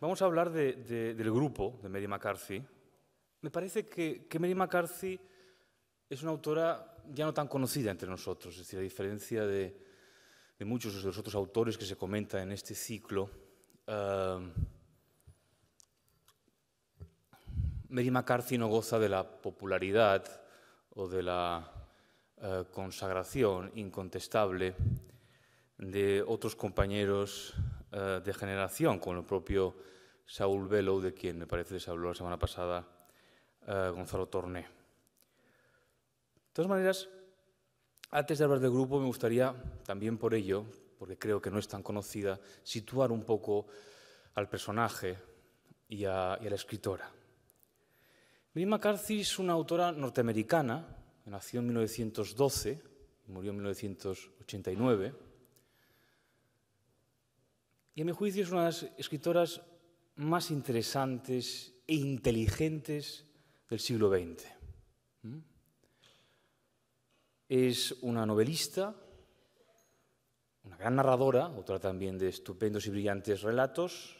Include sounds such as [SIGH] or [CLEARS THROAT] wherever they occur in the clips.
Vamos a hablar del grupo de Mary McCarthy. Me parece que, Mary McCarthy es una autora ya no tan conocida entre nosotros, es decir, a diferencia de, muchos de los otros autores que se comentan en este ciclo. Eh, Mary McCarthy no goza de la popularidad o de la eh, consagración incontestable de otros compañeros eh, de generación, con el propio Saúl Velo, de quien me parece se habló la semana pasada eh, Gonzalo Torné. De todas maneras, antes de hablar del grupo, me gustaría también por ello, porque creo que no es tan conocida, situar un poco al personaje y a, la escritora. Miriam McCarthy es una autora norteamericana, nació en 1912 murió en 1989 y a mi juicio es una de las escritoras más interesantes e inteligentes del siglo XX. ¿Mm? Es una novelista, una gran narradora, otra también de estupendos y brillantes relatos,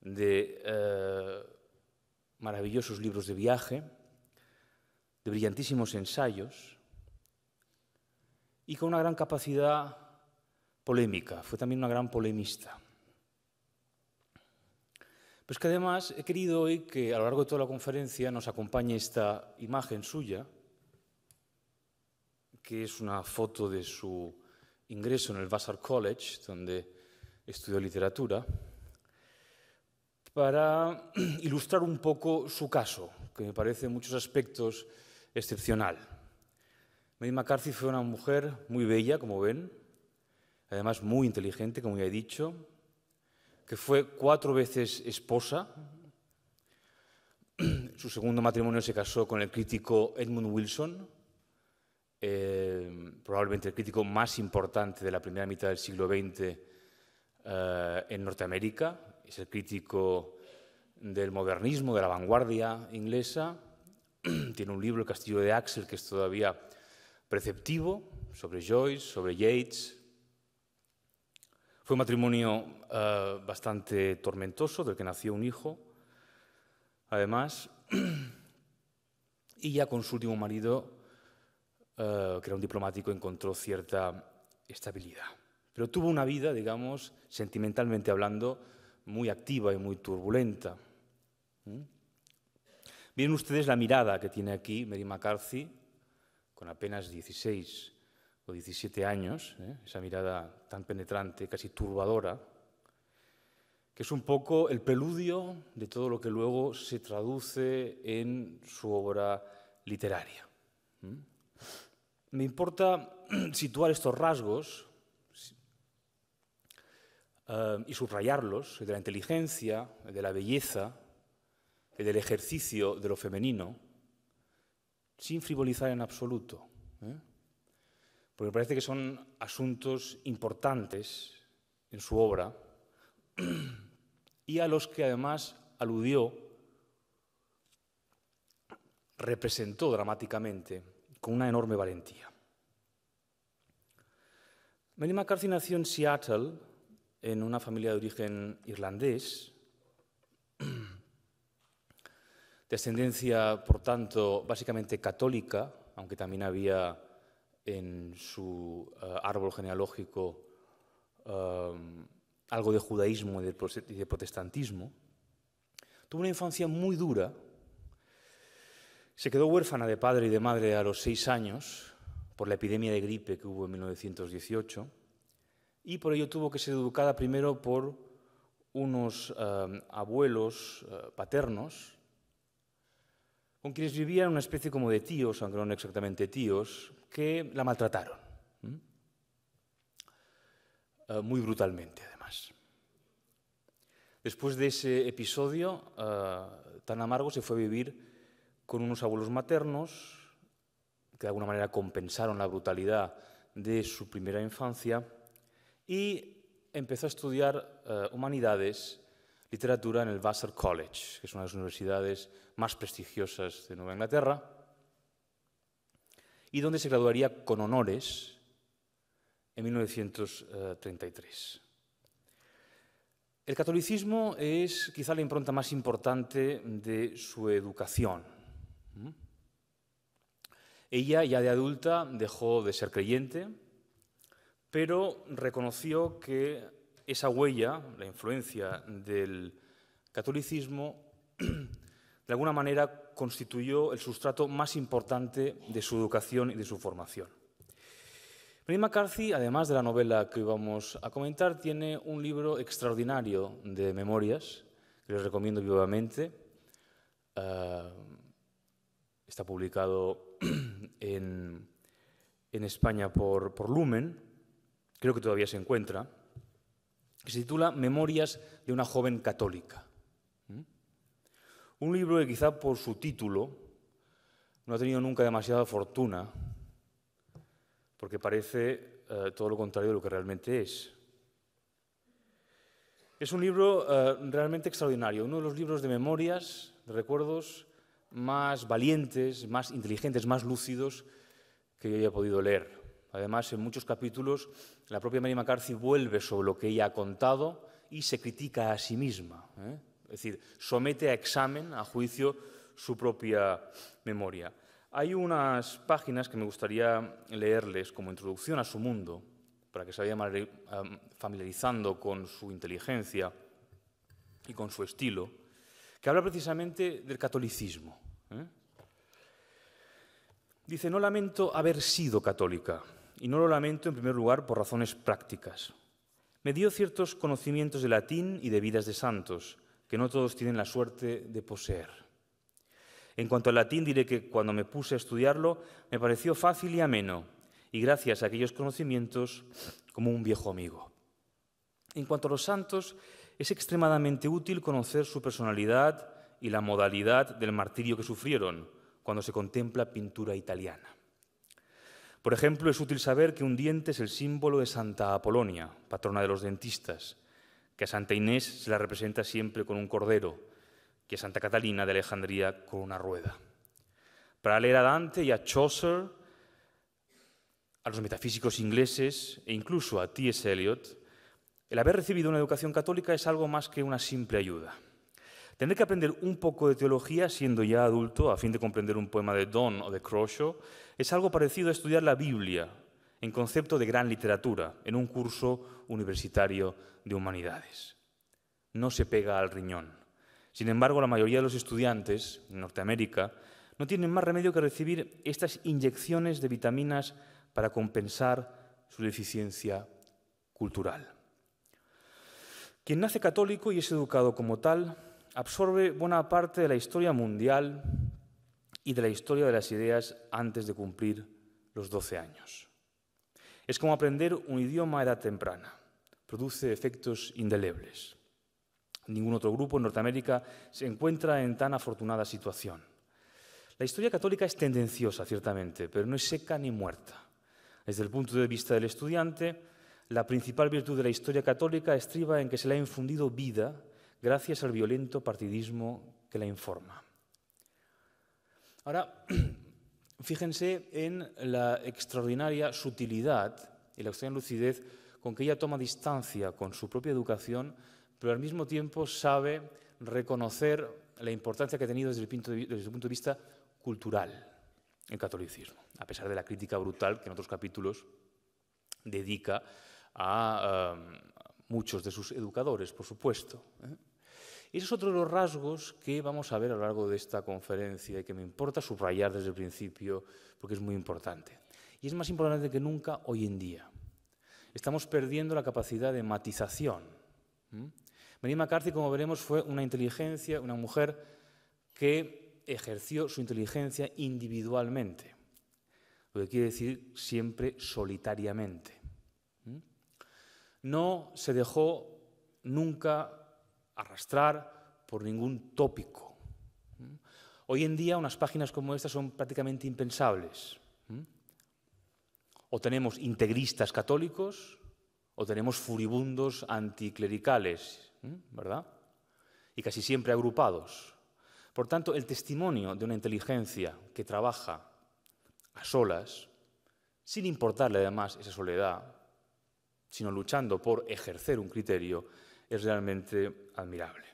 de eh, maravillosos libros de viaje, de brillantísimos ensayos y con una gran capacidad polémica. Fue también una gran polemista. Pues que además he querido hoy que a lo largo de toda la conferencia nos acompañe esta imagen suya, que es una foto de su ingreso en el Vassar College, donde estudió literatura, para [CLEARS THROAT] ilustrar un poco su caso, que me parece en muchos aspectos excepcional. Mary McCarthy fue una mujer muy bella, como ven, además muy inteligente, como ya he dicho, que fue cuatro veces esposa. [CLEARS THROAT] Su segundo matrimonio se casó con el crítico Edmund Wilson, eh, probablemente el crítico más importante de la primera mitad del siglo XX eh, en Norteamérica. Es el crítico del modernismo, de la vanguardia inglesa. [CLEARS THROAT] Tiene un libro, El Castillo de Axel, que es todavía preceptivo sobre Joyce, sobre Yeats, fue un matrimonio eh, bastante tormentoso, del que nació un hijo, además, [CLEARS THROAT] y ya con su último marido, eh, que era un diplomático, encontró cierta estabilidad. Pero tuvo una vida, digamos, sentimentalmente hablando, muy activa y muy turbulenta. Vienen ¿Mm? ustedes la mirada que tiene aquí Mary McCarthy, con apenas 16 años o 17 años, ¿eh? esa mirada tan penetrante, casi turbadora, que es un poco el preludio de todo lo que luego se traduce en su obra literaria. Me importa [CLEARS THROAT] situar estos rasgos eh, y subrayarlos, de la inteligencia, de la belleza, del ejercicio de lo femenino, sin frivolizar en absoluto. ¿eh? porque parece que son asuntos importantes en su obra [CLEARS THROAT] y a los que además aludió, representó dramáticamente con una enorme valentía. Mary McCarthy nació en Seattle, en una familia de origen irlandés, [CLEARS THROAT] de ascendencia, por tanto, básicamente católica, aunque también había en su eh, árbol genealógico eh, algo de judaísmo y de protestantismo, tuvo una infancia muy dura, se quedó huérfana de padre y de madre a los seis años por la epidemia de gripe que hubo en 1918 y por ello tuvo que ser educada primero por unos eh, abuelos paternos con quienes vivían una especie como de tíos, aunque no exactamente tíos, que la maltrataron. Eh, muy brutalmente, además. Después de ese episodio eh, tan amargo, se fue a vivir con unos abuelos maternos, que de alguna manera compensaron la brutalidad de su primera infancia, y empezó a estudiar eh, humanidades literatura en el Vassar College, que es una de las universidades más prestigiosas de Nueva Inglaterra, y donde se graduaría con honores en 1933. El catolicismo es quizá la impronta más importante de su educación. Ella ya de adulta dejó de ser creyente, pero reconoció que esa huella, la influencia del catolicismo, [CLEARS THROAT] de alguna manera constituyó el sustrato más importante de su educación y de su formación. Mary McCarthy, además de la novela que íbamos a comentar, tiene un libro extraordinario de memorias, que les recomiendo vivamente. Ah, está publicado [CLEARS THROAT] en, España por Lumen, creo que todavía se encuentra que se titula Memorias de una joven católica. ¿Mm? Un libro que quizá por su título no ha tenido nunca demasiada fortuna, porque parece eh, todo lo contrario de lo que realmente es. Es un libro eh, realmente extraordinario, uno de los libros de memorias, de recuerdos más valientes, más inteligentes, más lúcidos que yo haya podido leer. Además, en muchos capítulos, la propia Mary McCarthy vuelve sobre lo que ella ha contado y se critica a sí misma. ¿eh? Es decir, somete a examen, a juicio, su propia memoria. Hay unas páginas que me gustaría leerles como introducción a su mundo, para que se vayan familiarizando con su inteligencia y con su estilo, que habla precisamente del catolicismo. ¿eh? Dice, no lamento haber sido católica y no lo lamento en primer lugar por razones prácticas. Me dio ciertos conocimientos de latín y de vidas de santos, que no todos tienen la suerte de poseer. En cuanto al latín, diré que cuando me puse a estudiarlo me pareció fácil y ameno, y gracias a aquellos conocimientos como un viejo amigo. En cuanto a los santos, es extremadamente útil conocer su personalidad y la modalidad del martirio que sufrieron cuando se contempla pintura italiana. Por ejemplo, es útil saber que un diente es el símbolo de Santa Apolonia, patrona de los dentistas, que a Santa Inés se la representa siempre con un cordero, que a Santa Catalina de Alejandría con una rueda. Para leer a Dante y a Chaucer, a los metafísicos ingleses e incluso a T.S. Eliot, el haber recibido una educación católica es algo más que una simple ayuda. Tener que aprender un poco de teología siendo ya adulto a fin de comprender un poema de Don o de Croshaw. Es algo parecido a estudiar la Biblia en concepto de gran literatura en un curso universitario de humanidades. No se pega al riñón. Sin embargo, la mayoría de los estudiantes en Norteamérica no tienen más remedio que recibir estas inyecciones de vitaminas para compensar su deficiencia cultural. Quien nace católico y es educado como tal absorbe buena parte de la historia mundial y de la historia de las ideas antes de cumplir los 12 años. Es como aprender un idioma a edad temprana. Produce efectos indelebles. Ningún otro grupo en Norteamérica se encuentra en tan afortunada situación. La historia católica es tendenciosa, ciertamente, pero no es seca ni muerta. Desde el punto de vista del estudiante, la principal virtud de la historia católica estriba en que se le ha infundido vida gracias al violento partidismo que la informa. Ahora, [CLEARS THROAT] fíjense en la extraordinaria sutilidad y la extraordinaria lucidez con que ella toma distancia con su propia educación, pero al mismo tiempo sabe reconocer la importancia que ha tenido desde, el punto de, vista cultural el catolicismo, a pesar de la crítica brutal que en otros capítulos dedica a eh, muchos de sus educadores, por supuesto. ¿eh? Ese es otro de los rasgos que vamos a ver a lo largo de esta conferencia y que me importa subrayar desde el principio porque es muy importante. Y es más importante que nunca hoy en día. Estamos perdiendo la capacidad de matización. ¿Mm? McCarthy, como veremos, fue una inteligencia, una mujer que ejerció su inteligencia individualmente, lo que quiere decir siempre solitariamente. ¿Mm? No se dejó nunca arrastrar por ningún tópico. Hoy en día unas páginas como estas son prácticamente impensables. O tenemos integristas católicos o tenemos furibundos anticlericales, ¿verdad? Y casi siempre agrupados. Por tanto, el testimonio de una inteligencia que trabaja a solas, sin importarle además esa soledad, sino luchando por ejercer un criterio, es realmente admirable.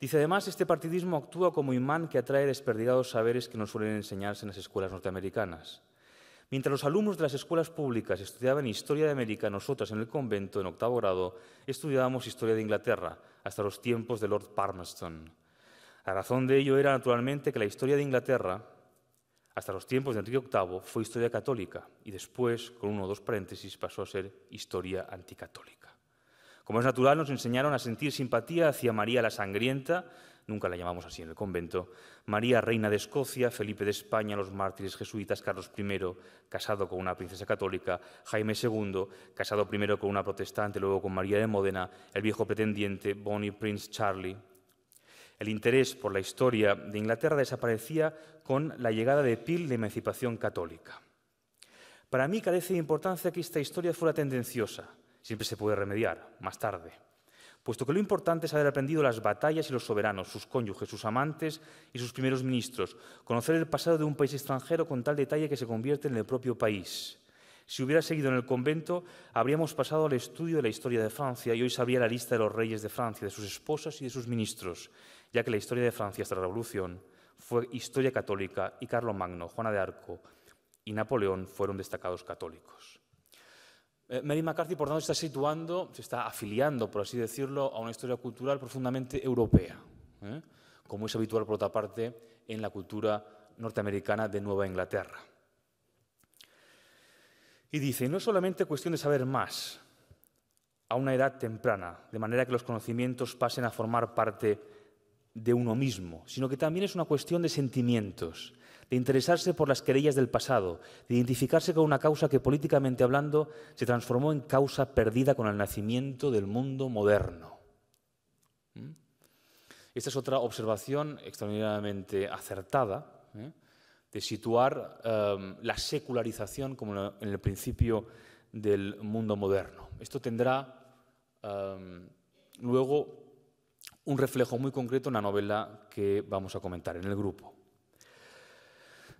Dice además, este partidismo actúa como imán que atrae desperdigados saberes que no suelen enseñarse en las escuelas norteamericanas. Mientras los alumnos de las escuelas públicas estudiaban Historia de América, nosotras en el convento, en octavo grado, estudiábamos Historia de Inglaterra, hasta los tiempos de Lord Palmerston. La razón de ello era, naturalmente, que la historia de Inglaterra, hasta los tiempos de Enrique VIII, fue historia católica y después, con uno o dos paréntesis, pasó a ser historia anticatólica. Como es natural, nos enseñaron a sentir simpatía hacia María la Sangrienta, nunca la llamamos así en el convento, María Reina de Escocia, Felipe de España, los mártires jesuitas, Carlos I, casado con una princesa católica, Jaime II, casado primero con una protestante, luego con María de Módena, el viejo pretendiente, Bonnie Prince Charlie. El interés por la historia de Inglaterra desaparecía con la llegada de Pil de Emancipación Católica. Para mí carece de importancia que esta historia fuera tendenciosa, siempre se puede remediar, más tarde. Puesto que lo importante es haber aprendido las batallas y los soberanos, sus cónyuges, sus amantes y sus primeros ministros, conocer el pasado de un país extranjero con tal detalle que se convierte en el propio país. Si hubiera seguido en el convento, habríamos pasado al estudio de la historia de Francia y hoy sabría la lista de los reyes de Francia, de sus esposas y de sus ministros, ya que la historia de Francia hasta la Revolución fue historia católica y Carlos Magno, Juana de Arco y Napoleón fueron destacados católicos. Eh, Mary McCarthy, por tanto, se está situando, se está afiliando, por así decirlo, a una historia cultural profundamente europea, ¿eh? como es habitual, por otra parte, en la cultura norteamericana de Nueva Inglaterra. Y dice, no es solamente cuestión de saber más a una edad temprana, de manera que los conocimientos pasen a formar parte de uno mismo, sino que también es una cuestión de sentimientos, de interesarse por las querellas del pasado, de identificarse con una causa que políticamente hablando se transformó en causa perdida con el nacimiento del mundo moderno. ¿Mm? Esta es otra observación extraordinariamente acertada ¿eh? de situar em, la secularización como en el principio del mundo moderno. Esto tendrá em, luego un reflejo muy concreto en la novela que vamos a comentar en el grupo.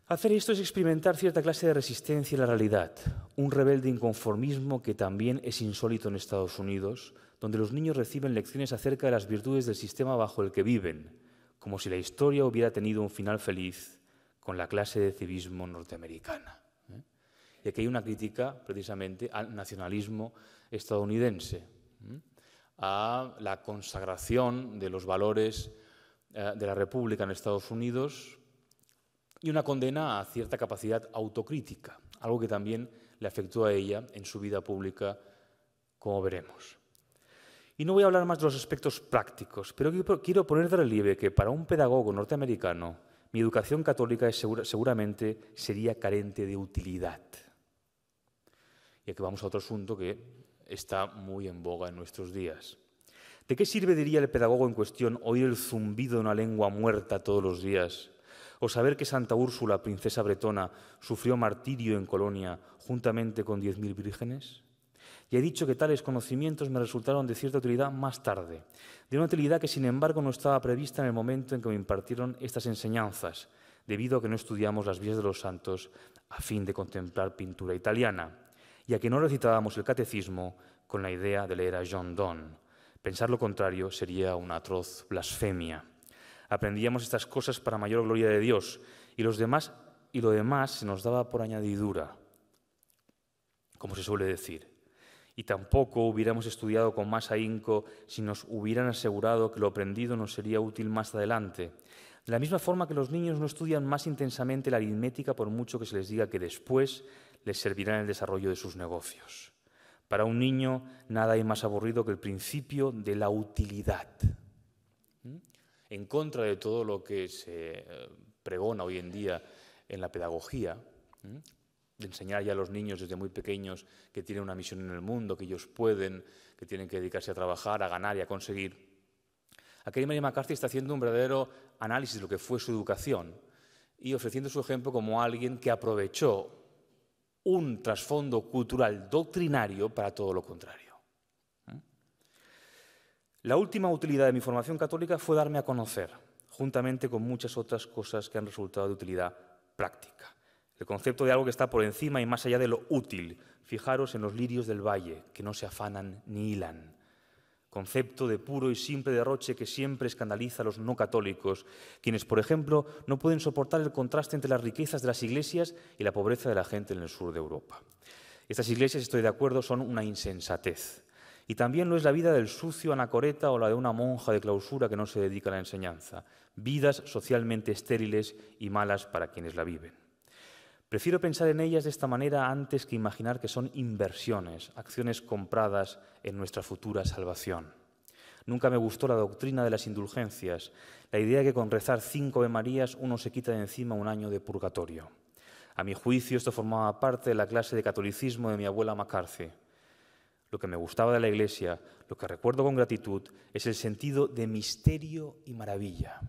Hacer esto es experimentar cierta clase de resistencia a la realidad, un rebelde inconformismo que también es insólito en Estados Unidos, donde los niños reciben lecciones acerca de las virtudes del sistema bajo el que viven, como si la historia hubiera tenido un final feliz con la clase de civismo norteamericana. ¿eh? Y aquí hay una crítica precisamente al nacionalismo estadounidense, ¿eh? a la consagración de los valores eh, de la República en Estados Unidos y una condena a cierta capacidad autocrítica, algo que también le afectó a ella en su vida pública, como veremos. Y no voy a hablar más de los aspectos prácticos, pero quiero poner de relieve que para un pedagogo norteamericano, mi educación católica seguramente sería carente de utilidad. Y aquí vamos a otro asunto que está muy en boga en nuestros días. ¿De qué sirve, diría el pedagogo en cuestión, oír el zumbido de una lengua muerta todos los días o saber que Santa Úrsula, princesa bretona, sufrió martirio en Colonia juntamente con 10.000 vírgenes? Y he dicho que tales conocimientos me resultaron de cierta utilidad más tarde, de una utilidad que sin embargo no estaba prevista en el momento en que me impartieron estas enseñanzas, debido a que no estudiamos las vías de los santos a fin de contemplar pintura italiana, y a que no recitábamos el catecismo con la idea de leer a John Donne. Pensar lo contrario sería una atroz blasfemia. Aprendíamos estas cosas para mayor gloria de Dios y los demás y lo demás se nos daba por añadidura, como se suele decir. Y tampoco hubiéramos estudiado con más ahínco si nos hubieran asegurado que lo aprendido nos sería útil más adelante. De la misma forma que los niños no estudian más intensamente la aritmética por mucho que se les diga que después les servirá en el desarrollo de sus negocios. Para un niño nada hay más aburrido que el principio de la utilidad en contra de todo lo que se eh, pregona hoy en día en la pedagogía, de enseñar ya a los niños desde muy pequeños que tienen una misión en el mundo, que ellos pueden, que tienen que dedicarse a trabajar, a ganar y a conseguir. Aquí María McCarthy está haciendo un verdadero análisis de lo que fue su educación y ofreciendo su ejemplo como alguien que aprovechó un trasfondo cultural doctrinario para todo lo contrario. La última utilidad de mi formación católica fue darme a conocer, juntamente con muchas otras cosas que han resultado de utilidad práctica. El concepto de algo que está por encima y más allá de lo útil. Fijaros en los lirios del valle, que no se afanan ni hilan. Concepto de puro y simple derroche que siempre escandaliza a los no católicos, quienes, por ejemplo, no pueden soportar el contraste entre las riquezas de las iglesias y la pobreza de la gente en el sur de Europa. Estas iglesias, estoy de acuerdo, son una insensatez. Y también lo es la vida del sucio anacoreta o la de una monja de clausura que no se dedica a la enseñanza. Vidas socialmente estériles y malas para quienes la viven. Prefiero pensar en ellas de esta manera antes que imaginar que son inversiones, acciones compradas en nuestra futura salvación. Nunca me gustó la doctrina de las indulgencias, la idea de que con rezar cinco de Marías uno se quita de encima un año de purgatorio. A mi juicio, esto formaba parte de la clase de catolicismo de mi abuela Macarce. Lo que me gustaba de la iglesia, lo que recuerdo con gratitud, es el sentido de misterio y maravilla.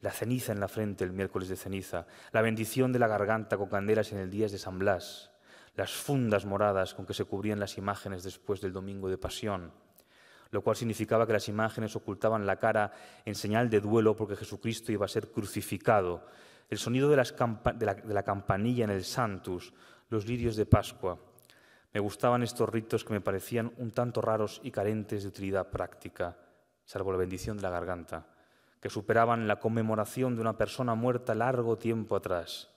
La ceniza en la frente el miércoles de ceniza, la bendición de la garganta con candelas en el día de San Blas, las fundas moradas con que se cubrían las imágenes después del domingo de pasión, lo cual significaba que las imágenes ocultaban la cara en señal de duelo porque Jesucristo iba a ser crucificado, el sonido de, la, la campanilla en el Santus, los lirios de Pascua, me gustaban estos ritos que me parecían un tanto raros y carentes de utilidad práctica, salvo la bendición de la garganta, que superaban la conmemoración de una persona muerta largo tiempo atrás.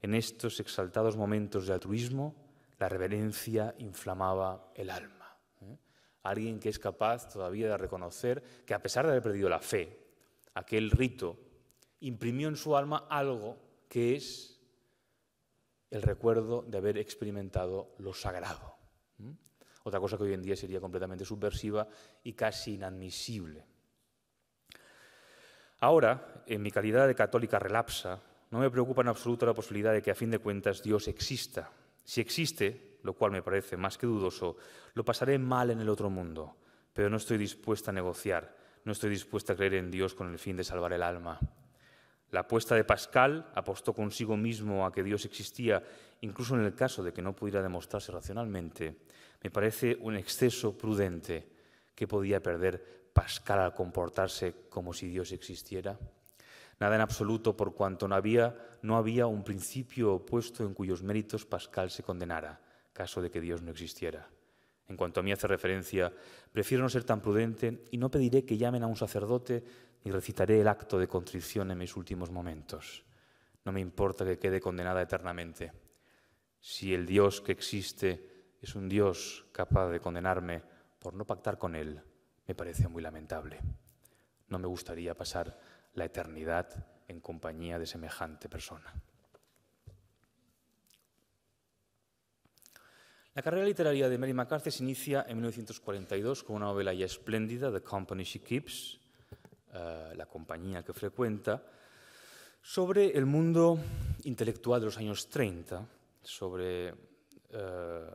En estos exaltados momentos de altruismo, la reverencia inflamaba el alma. ¿eh? Alguien que es capaz todavía de reconocer que a pesar de haber perdido la fe, aquel rito imprimió en su alma algo que es el recuerdo de haber experimentado lo sagrado. Otra cosa que hoy en día sería completamente subversiva y casi inadmisible. Ahora, en mi calidad de católica relapsa, no me preocupa en absoluto la posibilidad de que a fin de cuentas Dios exista. Si existe, lo cual me parece más que dudoso, lo pasaré mal en el otro mundo, pero no estoy dispuesta a negociar, no estoy dispuesta a creer en Dios con el fin de salvar el alma. La apuesta de Pascal apostó consigo mismo a que Dios existía, incluso en el caso de que no pudiera demostrarse racionalmente. Me parece un exceso prudente que podía perder Pascal al comportarse como si Dios existiera. Nada en absoluto por cuanto no había, no había un principio opuesto en cuyos méritos Pascal se condenara, caso de que Dios no existiera. En cuanto a mí hace referencia, prefiero no ser tan prudente y no pediré que llamen a un sacerdote y recitaré el acto de contrición en mis últimos momentos. No me importa que quede condenada eternamente. Si el Dios que existe es un Dios capaz de condenarme por no pactar con Él, me parece muy lamentable. No me gustaría pasar la eternidad en compañía de semejante persona. La carrera literaria de Mary McCarthy se inicia en 1942 con una novela ya espléndida, The Company She Keeps, eh, la compañía que frecuenta, sobre el mundo intelectual de los años 30, sobre, eh,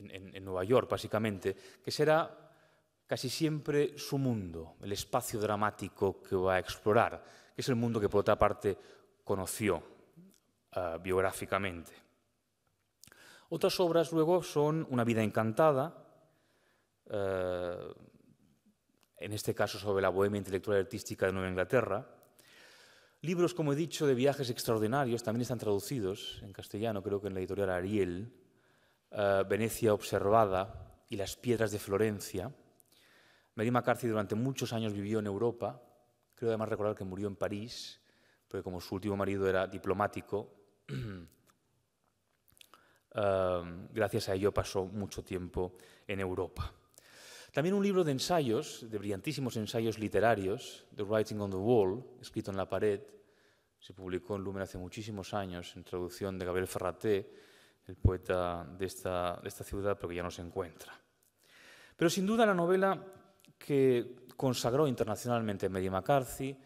en, Nueva York básicamente, que será casi siempre su mundo, el espacio dramático que va a explorar, que es el mundo que por otra parte conoció eh, biográficamente. Otras obras luego son Una vida encantada, en este caso sobre la bohemia intelectual y artística de Nueva Inglaterra. Libros, como he dicho, de viajes extraordinarios, también están traducidos en castellano, creo que en la editorial Ariel, eh, Venecia Observada y Las Piedras de Florencia. Mary McCarthy durante muchos años vivió en Europa, creo además recordar que murió en París, porque como su último marido era diplomático, [CLEARS THROAT] eh, gracias a ello pasó mucho tiempo en Europa. También un libro de ensayos, de brillantísimos ensayos literarios, The Writing on the Wall, escrito en la pared, se publicó en Lumen hace muchísimos años, en traducción de Gabriel Ferraté, el poeta de esta, ciudad, pero que ya no se encuentra. Pero sin duda la novela que consagró internacionalmente a Mary McCarthy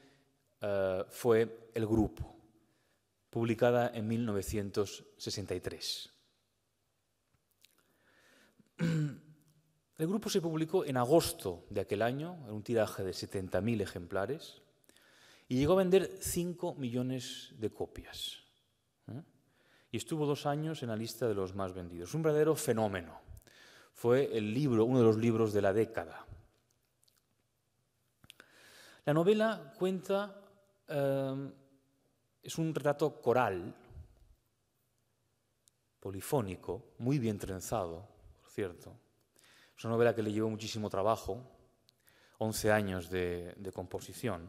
eh, fue El Grupo, publicada en 1963. [CLEARS THROAT] El grupo se publicó en agosto de aquel año, en un tiraje de 70.000 ejemplares, y llegó a vender 5 millones de copias. ¿eh? Y estuvo dos años en la lista de los más vendidos. Un verdadero fenómeno. Fue el libro, uno de los libros de la década. La novela cuenta, em, es un retrato coral, polifónico, muy bien trenzado, por cierto, es una novela que le llevó muchísimo trabajo, 11 años de, composición.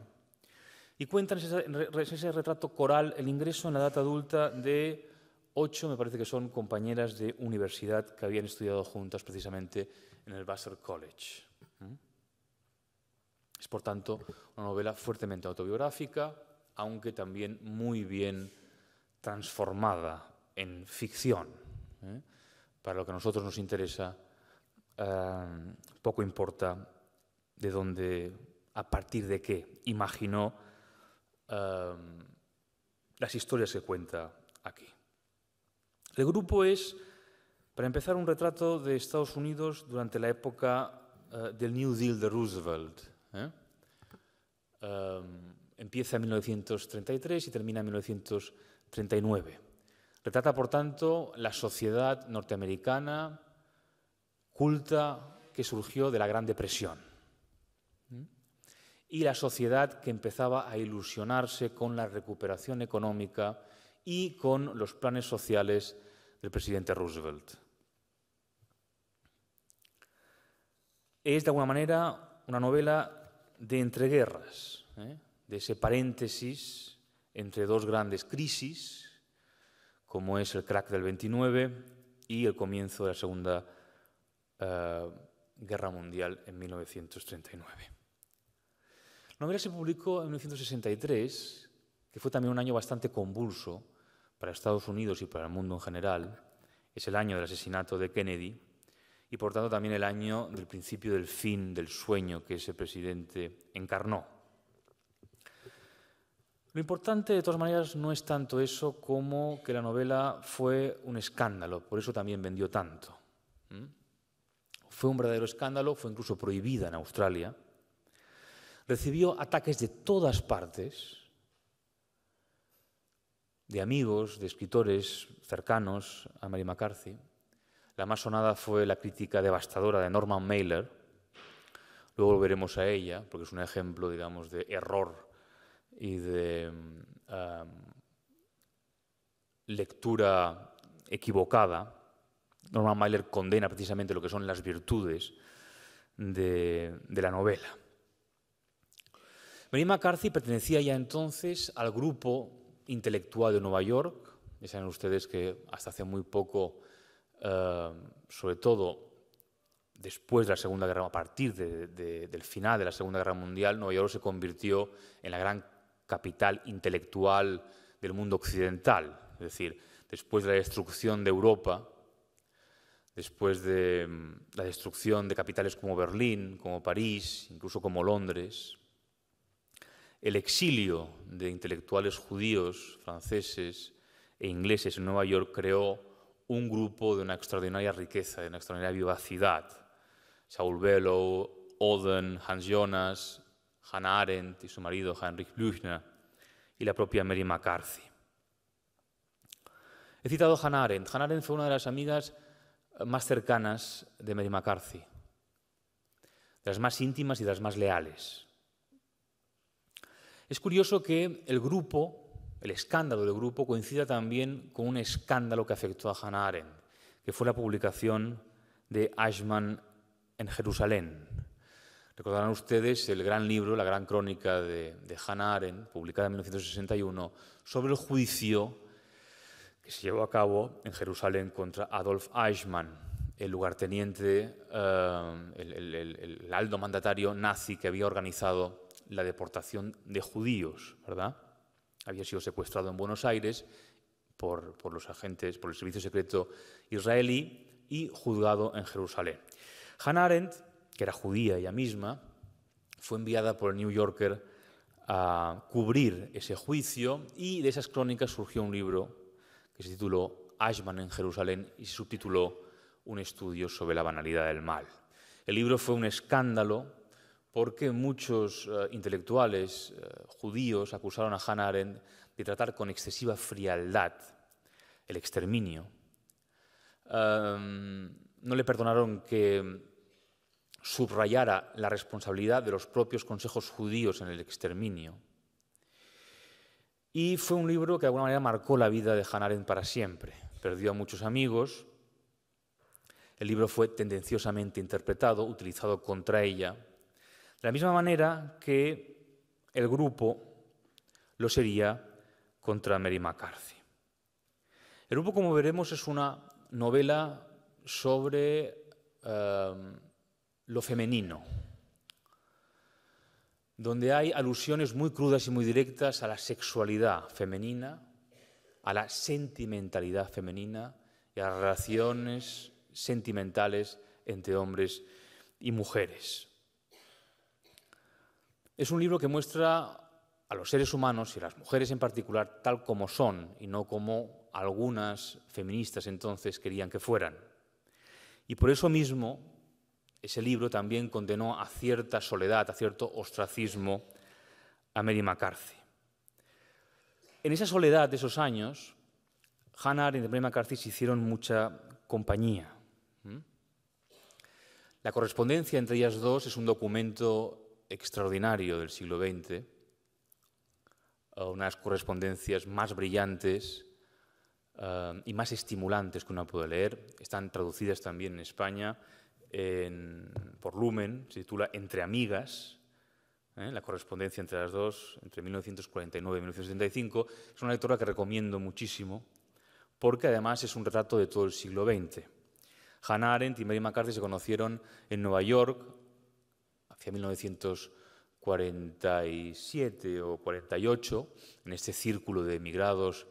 Y cuenta en ese, retrato coral el ingreso en la edad adulta de ocho, me parece que son compañeras de universidad que habían estudiado juntas precisamente en el Vassar College. Es, por tanto, una novela fuertemente autobiográfica, aunque también muy bien transformada en ficción. ¿eh? Para lo que a nosotros nos interesa Em, poco importa de dónde, a partir de qué imaginó em, las historias que cuenta aquí. El grupo es, para empezar, un retrato de Estados Unidos durante la época eh, del New Deal de Roosevelt. ¿eh? Em, empieza en 1933 y termina en 1939. Retrata, por tanto, la sociedad norteamericana culta que surgió de la Gran Depresión y la sociedad que empezaba a ilusionarse con la recuperación económica y con los planes sociales del presidente Roosevelt. Es de alguna manera una novela de entreguerras, ¿eh? de ese paréntesis entre dos grandes crisis, como es el crack del 29 y el comienzo de la Segunda guerra. Eh, Guerra Mundial en 1939. La novela se publicó en 1963, que fue también un año bastante convulso para Estados Unidos y para el mundo en general. Es el año del asesinato de Kennedy y por tanto también el año del principio del fin del sueño que ese presidente encarnó. Lo importante, de todas maneras, no es tanto eso como que la novela fue un escándalo, por eso también vendió tanto. Fue un verdadero escándalo, fue incluso prohibida en Australia. Recibió ataques de todas partes, de amigos, de escritores cercanos a Mary McCarthy. La más sonada fue la crítica devastadora de Norman Mailer. Luego volveremos a ella, porque es un ejemplo, digamos, de error y de um, lectura equivocada Norman Mailer condena precisamente lo que son las virtudes de, la novela. Mary McCarthy pertenecía ya entonces al grupo intelectual de Nueva York. Ya saben ustedes que hasta hace muy poco, eh, sobre todo después de la Segunda Guerra, a partir del final de la Segunda Guerra Mundial, Nueva York se convirtió en la gran capital intelectual del mundo occidental. Es decir, después de la destrucción de Europa, después de mm, la destrucción de capitales como Berlín, como París, incluso como Londres, el exilio de intelectuales judíos, franceses e ingleses en Nueva York creó un grupo de una extraordinaria riqueza, de una extraordinaria vivacidad. Saul Bellow, Oden, Hans Jonas, Hannah Arendt y su marido Heinrich lüchner, y la propia Mary McCarthy. He citado a Hannah Arendt. Hannah Arendt fue una de las amigas más cercanas de Mary McCarthy, de las más íntimas y de las más leales. Es curioso que el grupo, el escándalo del grupo, coincida también con un escándalo que afectó a Hannah Arendt, que fue la publicación de Ashman en Jerusalén. Recordarán ustedes el gran libro, la gran crónica de, de Hannah Arendt, publicada en 1961, sobre el juicio que se llevó a cabo en Jerusalén contra Adolf Eichmann, el lugarteniente, eh, el, aldo mandatario nazi que había organizado la deportación de judíos, ¿verdad? Había sido secuestrado en Buenos Aires por, por los agentes, por el servicio secreto israelí y juzgado en Jerusalén. Hannah Arendt, que era judía ella misma, fue enviada por el New Yorker a cubrir ese juicio y de esas crónicas surgió un libro que se tituló Ashman en Jerusalén y se subtituló Un estudio sobre la banalidad del mal. El libro fue un escándalo porque muchos eh, intelectuales eh, judíos acusaron a Hannah Arendt de tratar con excesiva frialdad el exterminio. Em, no le perdonaron que subrayara la responsabilidad de los propios consejos judíos en el exterminio. Y fue un libro que de alguna manera marcó la vida de Hannah para siempre. Perdió a muchos amigos. El libro fue tendenciosamente interpretado, utilizado contra ella. De la misma manera que el grupo lo sería contra Mary McCarthy. El grupo, como veremos, es una novela sobre eh, lo femenino, donde hay alusiones muy crudas y muy directas a la sexualidad femenina, a la sentimentalidad femenina y a las relaciones sentimentales entre hombres y mujeres. Es un libro que muestra a los seres humanos y a las mujeres en particular tal como son y no como algunas feministas entonces querían que fueran. Y por eso mismo ese libro también condenó a cierta soledad, a cierto ostracismo a Mary McCarthy. En esa soledad de esos años, Hannah y Mary McCarthy se hicieron mucha compañía. La correspondencia entre ellas dos es un documento extraordinario del siglo XX, eh, unas correspondencias más brillantes eh, y más estimulantes que uno puede leer. Están traducidas también en España por Lumen, se titula Entre Amigas, ¿eh? la correspondencia entre las dos, entre 1949 y 1975. Es una lectura que recomiendo muchísimo, porque además es un retrato de todo el siglo XX. Hannah Arendt y Mary McCarthy se conocieron en Nueva York hacia 1947 o 48, en este círculo de emigrados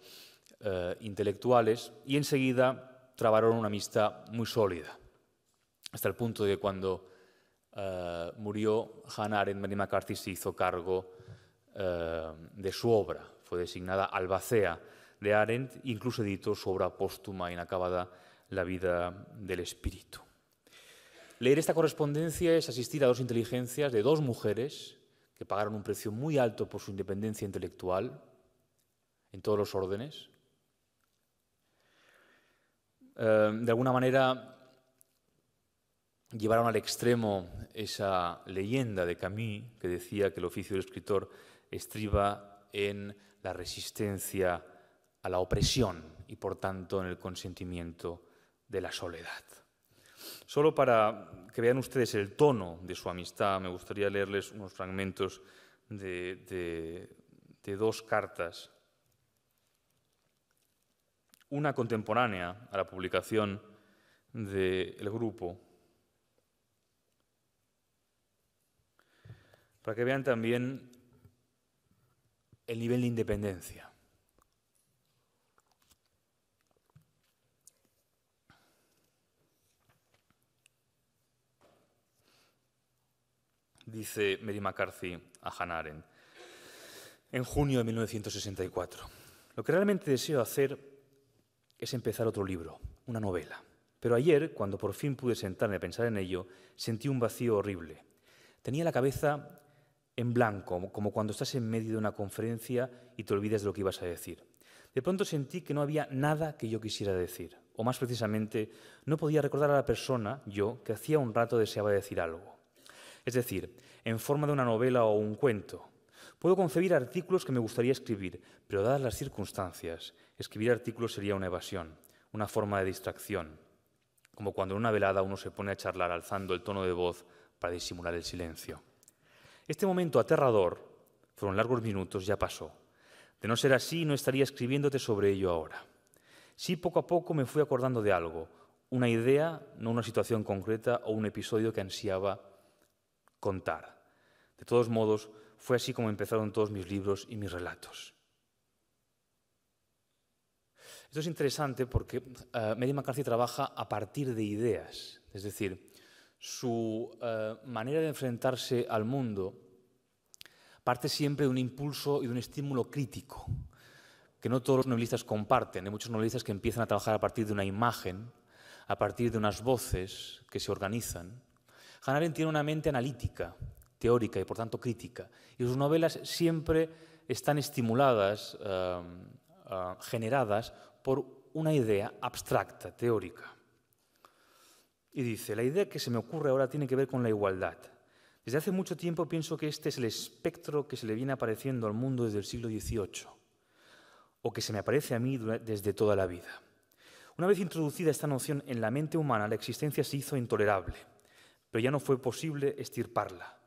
eh, intelectuales, y enseguida trabaron una amistad muy sólida hasta el punto de que cuando eh, murió Hannah Arendt, Mary McCarthy se hizo cargo eh, de su obra. Fue designada albacea de Arendt, incluso editó su obra póstuma inacabada, La vida del espíritu. Leer esta correspondencia es asistir a dos inteligencias de dos mujeres que pagaron un precio muy alto por su independencia intelectual en todos los órdenes. Eh, de alguna manera, llevaron al extremo esa leyenda de Camus que decía que el oficio del escritor estriba en la resistencia a la opresión y por tanto en el consentimiento de la soledad. Solo para que vean ustedes el tono de su amistad, me gustaría leerles unos fragmentos de, dos cartas. Una contemporánea a la publicación del grupo para que vean también el nivel de independencia. Dice Mary McCarthy a Hannah en junio de 1964. Lo que realmente deseo hacer es empezar otro libro, una novela. Pero ayer, cuando por fin pude sentarme a pensar en ello, sentí un vacío horrible. Tenía la cabeza en blanco, como cuando estás en medio de una conferencia y te olvidas de lo que ibas a decir. De pronto sentí que no había nada que yo quisiera decir, o más precisamente, no podía recordar a la persona, yo, que hacía un rato deseaba decir algo. Es decir, en forma de una novela o un cuento. Puedo concebir artículos que me gustaría escribir, pero dadas las circunstancias, escribir artículos sería una evasión, una forma de distracción, como cuando en una velada uno se pone a charlar alzando el tono de voz para disimular el silencio. Este momento aterrador, fueron largos minutos, ya pasó. De no ser así, no estaría escribiéndote sobre ello ahora. Sí, poco a poco me fui acordando de algo, una idea, no una situación concreta o un episodio que ansiaba contar. De todos modos, fue así como empezaron todos mis libros y mis relatos. Esto es interesante porque eh, Mary McCarthy trabaja a partir de ideas, es decir, su eh, manera de enfrentarse al mundo parte siempre de un impulso y de un estímulo crítico, que no todos los novelistas comparten. Hay muchos novelistas que empiezan a trabajar a partir de una imagen, a partir de unas voces que se organizan. Hannah tiene una mente analítica, teórica y por tanto crítica, y sus novelas siempre están estimuladas, eh, eh, generadas por una idea abstracta, teórica. Y dice, la idea que se me ocurre ahora tiene que ver con la igualdad. Desde hace mucho tiempo pienso que este es el espectro que se le viene apareciendo al mundo desde el siglo XVIII, o que se me aparece a mí desde toda la vida. Una vez introducida esta noción en la mente humana, la existencia se hizo intolerable, pero ya no fue posible estirparla.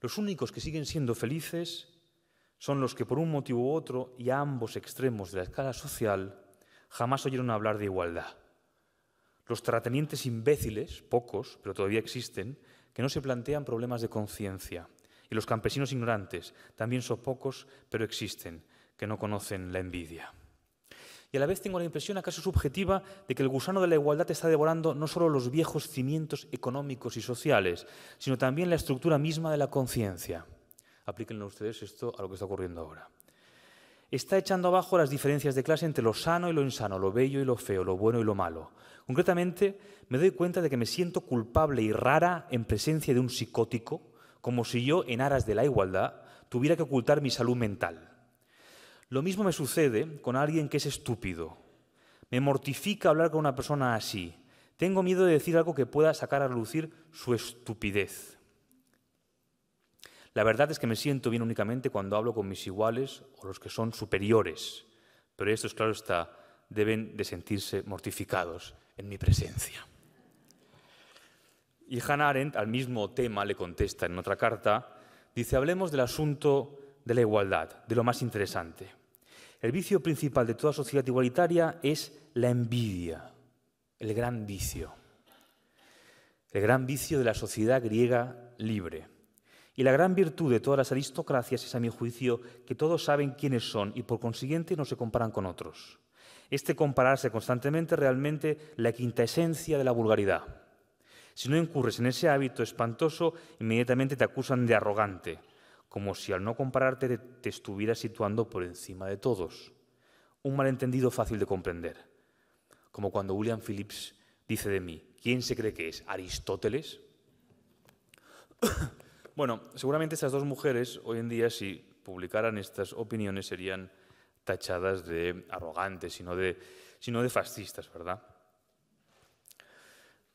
Los únicos que siguen siendo felices son los que por un motivo u otro y a ambos extremos de la escala social jamás oyeron hablar de igualdad. Los tratenientes imbéciles, pocos, pero todavía existen, que no se plantean problemas de conciencia. Y los campesinos ignorantes, también son pocos, pero existen, que no conocen la envidia. Y a la vez tengo la impresión acaso subjetiva de que el gusano de la igualdad está devorando no solo los viejos cimientos económicos y sociales, sino también la estructura misma de la conciencia. Aplíquenlo ustedes esto a lo que está ocurriendo ahora está echando abajo las diferencias de clase entre lo sano y lo insano, lo bello y lo feo, lo bueno y lo malo. Concretamente, me doy cuenta de que me siento culpable y rara en presencia de un psicótico, como si yo, en aras de la igualdad, tuviera que ocultar mi salud mental. Lo mismo me sucede con alguien que es estúpido. Me mortifica hablar con una persona así. Tengo miedo de decir algo que pueda sacar a relucir su estupidez. La verdad es que me siento bien únicamente cuando hablo con mis iguales o los que son superiores, pero estos, claro está, deben de sentirse mortificados en mi presencia. Y Hannah Arendt al mismo tema le contesta en otra carta, dice, hablemos del asunto de la igualdad, de lo más interesante. El vicio principal de toda sociedad igualitaria es la envidia, el gran vicio, el gran vicio de la sociedad griega libre. Y la gran virtud de todas las aristocracias es, a mi juicio, que todos saben quiénes son y por consiguiente no se comparan con otros. Este compararse constantemente realmente la quinta esencia de la vulgaridad. Si no incurres en ese hábito espantoso, inmediatamente te acusan de arrogante, como si al no compararte te, estuvieras situando por encima de todos. Un malentendido fácil de comprender. Como cuando William Phillips dice de mí, ¿quién se cree que es? ¿Aristóteles? Bueno, seguramente estas dos mujeres hoy en día, si publicaran estas opiniones, serían tachadas de arrogantes, sino de, sino de fascistas, ¿verdad?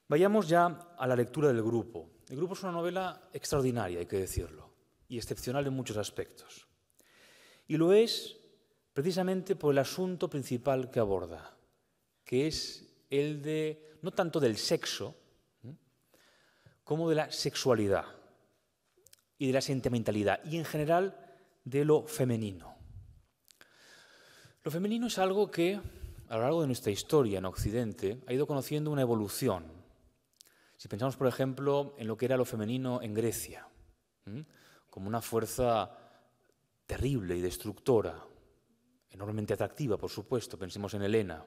Vayamos ya a la lectura del grupo. El grupo es una novela extraordinaria, hay que decirlo, y excepcional en muchos aspectos. Y lo es precisamente por el asunto principal que aborda, que es el de, no tanto del sexo, como de la sexualidad y de la sentimentalidad, y en general de lo femenino. Lo femenino es algo que a lo largo de nuestra historia en Occidente ha ido conociendo una evolución. Si pensamos, por ejemplo, en lo que era lo femenino en Grecia, como una fuerza terrible y destructora, enormemente atractiva, por supuesto, pensemos en Helena.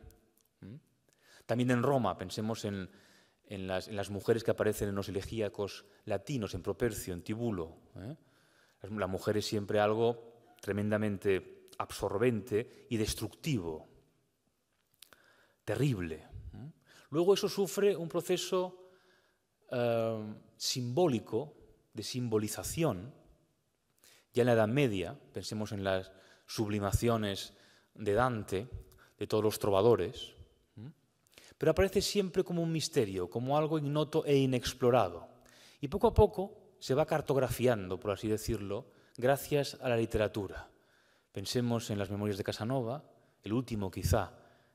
También en Roma, pensemos en en las, mujeres que aparecen en los elegíacos latinos, en Propercio, en Tibulo. ¿eh? La mujer es siempre algo tremendamente absorbente y destructivo, terrible. ¿eh? Luego eso sufre un proceso eh, simbólico, de simbolización, ya en la Edad Media, pensemos en las sublimaciones de Dante, de todos los trovadores, pero aparece siempre como un misterio, como algo ignoto e inexplorado. Y poco a poco se va cartografiando, por así decirlo, gracias a la literatura. Pensemos en las memorias de Casanova, el último quizá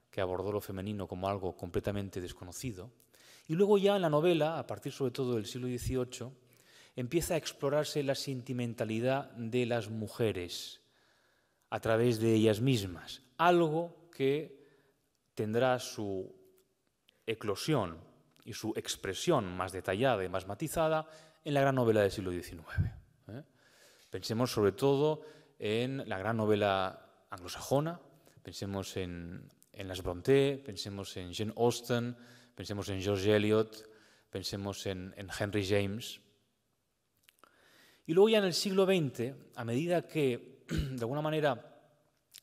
que abordó lo femenino como algo completamente desconocido, y luego ya en la novela, a partir sobre todo del siglo XVIII, empieza a explorarse la sentimentalidad de las mujeres a través de ellas mismas, algo que tendrá su eclosión y su expresión más detallada y más matizada en la gran novela del siglo XIX. ¿eh? Pensemos sobre todo en la gran novela anglosajona, pensemos en, Las Brontes, pensemos en Jane Austen, pensemos en George Eliot, pensemos en Henry James. Y luego ya en el siglo XX, a medida que [CLEARS THROAT] de alguna manera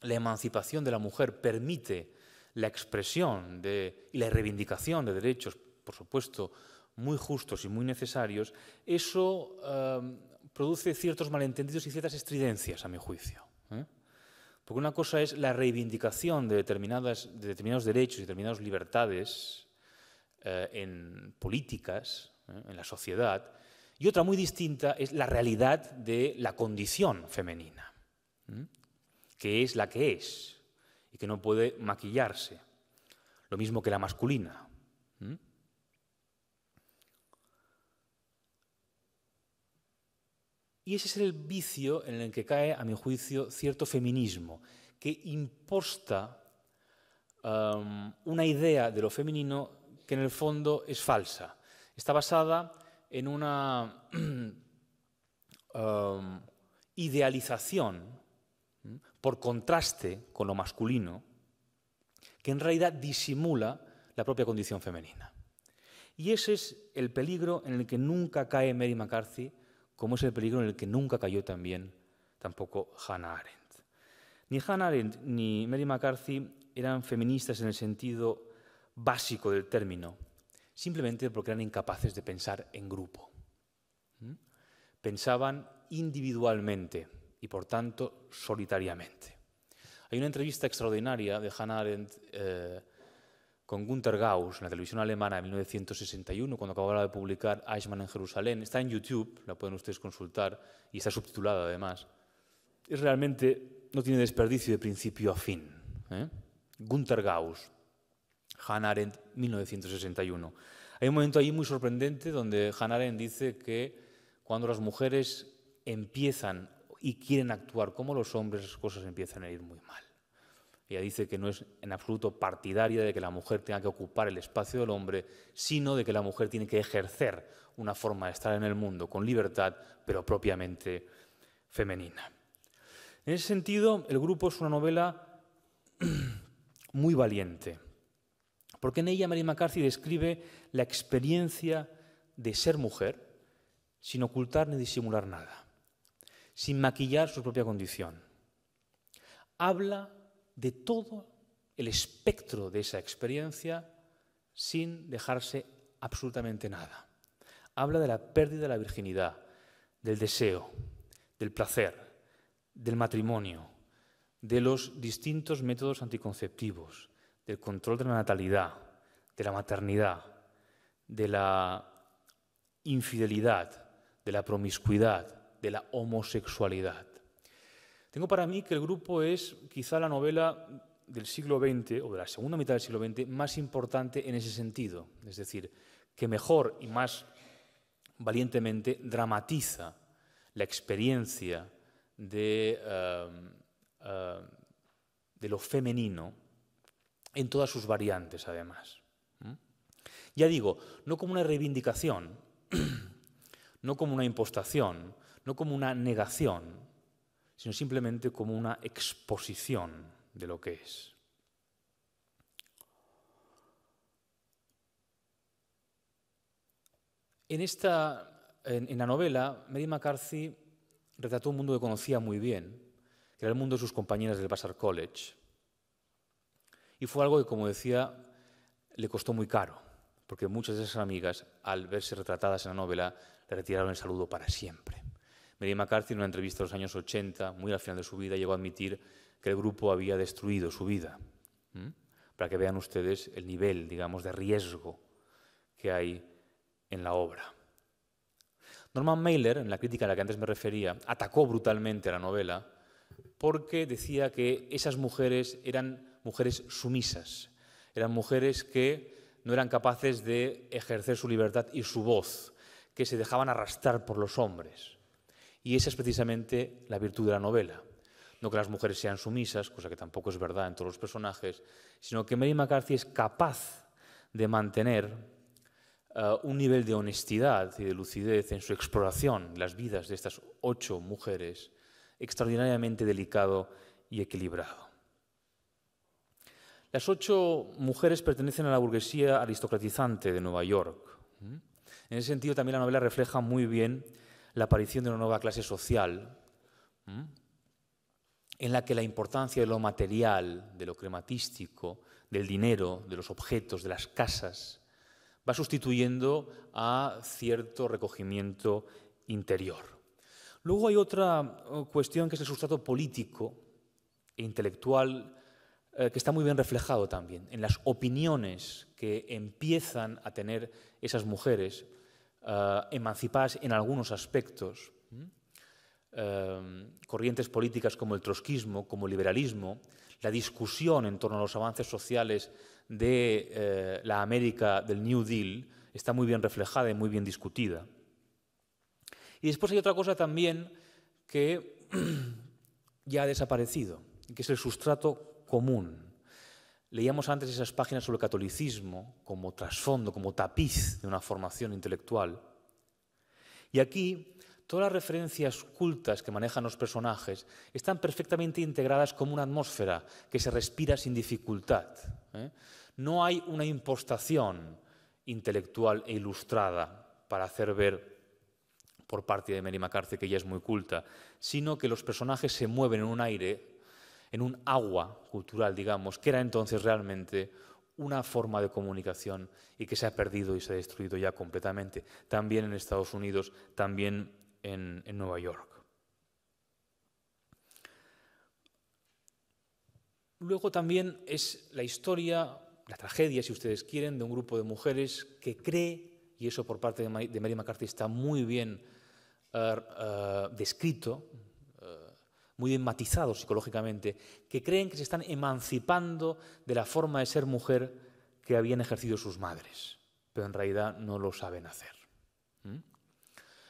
la emancipación de la mujer permite la expresión de, y la reivindicación de derechos, por supuesto, muy justos y muy necesarios, eso eh, produce ciertos malentendidos y ciertas estridencias, a mi juicio. ¿eh? Porque una cosa es la reivindicación de, determinadas, determinados derechos y determinadas libertades eh, en políticas, en la sociedad, y otra muy distinta es la realidad de la condición femenina, que es la que es y que no puede maquillarse. Lo mismo que la masculina. Y ese es el vicio en el que cae, a mi juicio, cierto feminismo, que imposta una idea de lo femenino que en el fondo es falsa. Está basada en una [CLEARS THROAT] idealización por contraste con lo masculino, que en realidad disimula la propia condición femenina. Y ese es el peligro en el que nunca cae Mary McCarthy, como es el peligro en el que nunca cayó también tampoco Hannah Arendt. Ni Hannah Arendt ni Mary McCarthy eran feministas en el sentido básico del término, simplemente porque eran incapaces de pensar en grupo. ¿Mm? Pensaban individualmente y por tanto solitariamente. Hay una entrevista extraordinaria de Hannah Arendt eh, con Günter Gauss en la televisión alemana en 1961, cuando acababa de publicar Eichmann en Jerusalén. Está en YouTube, la pueden ustedes consultar, y está subtitulada además. Es realmente, no tiene desperdicio de principio a fin. ¿eh? Günter Gauss, Hannah Arendt, 1961. Hay un momento ahí muy sorprendente donde Hannah Arendt dice que cuando las mujeres empiezan y quieren actuar como los hombres, las cosas empiezan a ir muy mal. Ella dice que no es en absoluto partidaria de que la mujer tenga que ocupar el espacio del hombre, sino de que la mujer tiene que ejercer una forma de estar en el mundo con libertad, pero propiamente femenina. En ese sentido, El Grupo es una novela [CLEARS THROAT] muy valiente, porque en ella Mary McCarthy describe la experiencia de ser mujer sin ocultar ni disimular nada sin maquillar su propia condición. Habla de todo el espectro de esa experiencia sin dejarse absolutamente nada. Habla de la pérdida de la virginidad, del deseo, del placer, del matrimonio, de los distintos métodos anticonceptivos, del control de la natalidad, de la maternidad, de la infidelidad, de la promiscuidad, de la homosexualidad. Tengo para mí que el grupo es quizá la novela del siglo XX o de la segunda mitad del siglo XX más importante en ese sentido, es decir, que mejor y más valientemente dramatiza la experiencia de, eh, eh, lo femenino en todas sus variantes, además. Ya digo, no como una reivindicación, [CLEARS THROAT] no como una impostación, no como una negación, sino simplemente como una exposición de lo que es. En, esta, en, la novela, Mary McCarthy retrató un mundo que conocía muy bien, que era el mundo de sus compañeras del Vassar College. Y fue algo que, como decía, le costó muy caro, porque muchas de esas amigas, al verse retratadas en la novela, le retiraron el saludo para siempre. Mary McCarthy, en una entrevista de los años 80, muy al final de su vida, llegó a admitir que el grupo había destruido su vida. Para que vean ustedes el nivel, digamos, de riesgo que hay en la obra. Norman Mailer, en la crítica a la que antes me refería, atacó brutalmente la novela porque decía que esas mujeres eran mujeres sumisas, eran mujeres que no eran capaces de ejercer su libertad y su voz, que se dejaban arrastrar por los hombres. Y esa es precisamente la virtud de la novela. No que las mujeres sean sumisas, cosa que tampoco es verdad en todos los personajes, sino que Mary McCarthy es capaz de mantener eh, un nivel de honestidad y de lucidez en su exploración de las vidas de estas ocho mujeres extraordinariamente delicado y equilibrado. Las ocho mujeres pertenecen a la burguesía aristocratizante de Nueva York. En ese sentido, también la novela refleja muy bien la aparición de una nueva clase social en la que la importancia de lo material, de lo crematístico, del dinero, de los objetos, de las casas, va sustituyendo a cierto recogimiento interior. Luego hay otra eh, cuestión que es el sustrato político e intelectual eh, que está muy bien reflejado también en las opiniones que empiezan a tener esas mujeres eh, emancipadas en algunos aspectos. Eh, corrientes políticas como el trotskismo, como el liberalismo, la discusión en torno a los avances sociales de eh, la América del New Deal está muy bien reflejada y muy bien discutida. Y después hay otra cosa también que [CLEARS THROAT] ya ha desaparecido, que es el sustrato común. Leíamos antes esas páginas sobre el catolicismo como trasfondo, como tapiz de una formación intelectual. Y aquí todas las referencias cultas que manejan los personajes están perfectamente integradas como una atmósfera que se respira sin dificultad. ¿eh? No hay una impostación intelectual e ilustrada para hacer ver por parte de Mary McCarthy que ella es muy culta, sino que los personajes se mueven en un aire en un agua cultural, digamos, que era entonces realmente una forma de comunicación y que se ha perdido y se ha destruido ya completamente, también en Estados Unidos, también en, Nueva York. Luego también es la historia, la tragedia, si ustedes quieren, de un grupo de mujeres que cree, y eso por parte de Mary McCarthy está muy bien eh, eh, descrito, muy bien matizados psicológicamente, que creen que se están emancipando de la forma de ser mujer que habían ejercido sus madres, pero en realidad no lo saben hacer.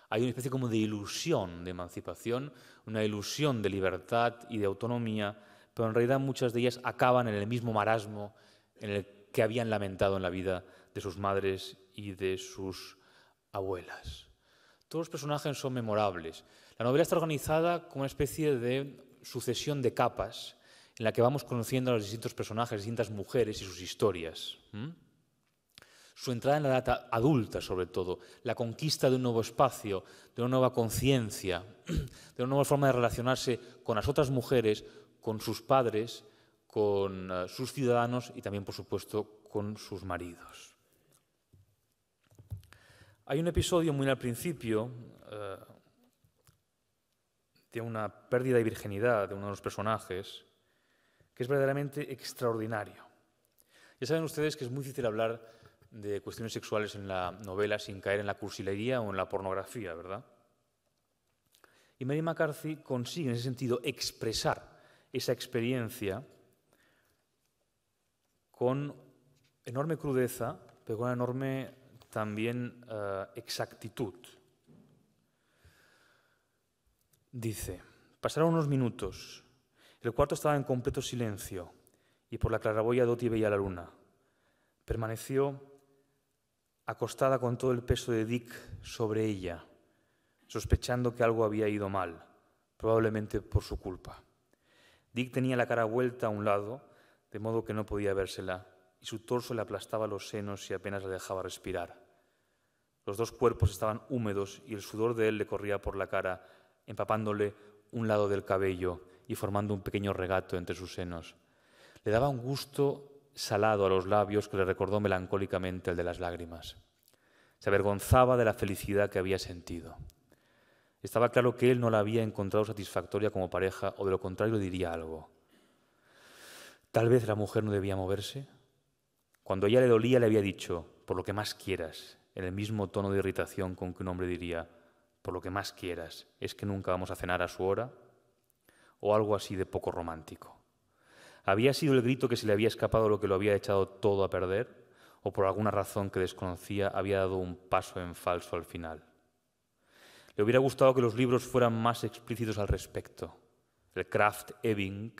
Hay una especie como de ilusión de emancipación, una ilusión de libertad y de autonomía, pero en realidad muchas de ellas acaban en el mismo marasmo en el que habían lamentado en la vida de sus madres y de sus abuelas. Todos los personajes son memorables. La novela está organizada como una especie de sucesión de capas en la que vamos conociendo a los distintos personajes, distintas mujeres y sus historias. Su entrada en la edad adulta, sobre todo, la conquista de un nuevo espacio, de una nueva conciencia, [CLEARS THROAT] de una nueva forma de relacionarse con las otras mujeres, con sus padres, con eh, sus ciudadanos y también, por supuesto, con sus maridos. Hay un episodio muy al principio una pérdida de virginidad de uno de los personajes que es verdaderamente extraordinario. Ya saben ustedes que es muy difícil hablar de cuestiones sexuales en la novela sin caer en la cursilería o en la pornografía, ¿verdad? Y Mary McCarthy consigue en ese sentido expresar esa experiencia con enorme crudeza, pero con enorme también eh, exactitud. Dice, pasaron unos minutos. El cuarto estaba en completo silencio y por la claraboya Doti veía la luna. Permaneció acostada con todo el peso de Dick sobre ella, sospechando que algo había ido mal, probablemente por su culpa. Dick tenía la cara vuelta a un lado, de modo que no podía vérsela, y su torso le aplastaba los senos y apenas le dejaba respirar. Los dos cuerpos estaban húmedos y el sudor de él le corría por la cara empapándole un lado del cabello y formando un pequeño regato entre sus senos. Le daba un gusto salado a los labios que le recordó melancólicamente el de las lágrimas. Se avergonzaba de la felicidad que había sentido. Estaba claro que él no la había encontrado satisfactoria como pareja, o de lo contrario diría algo. Tal vez la mujer no debía moverse. Cuando ella le dolía le había dicho, por lo que más quieras, en el mismo tono de irritación con que un hombre diría, por lo que más quieras, es que nunca vamos a cenar a su hora, o algo así de poco romántico. ¿Había sido el grito que se le había escapado lo que lo había echado todo a perder? ¿O por alguna razón que desconocía había dado un paso en falso al final? Le hubiera gustado que los libros fueran más explícitos al respecto. El Kraft Ebing,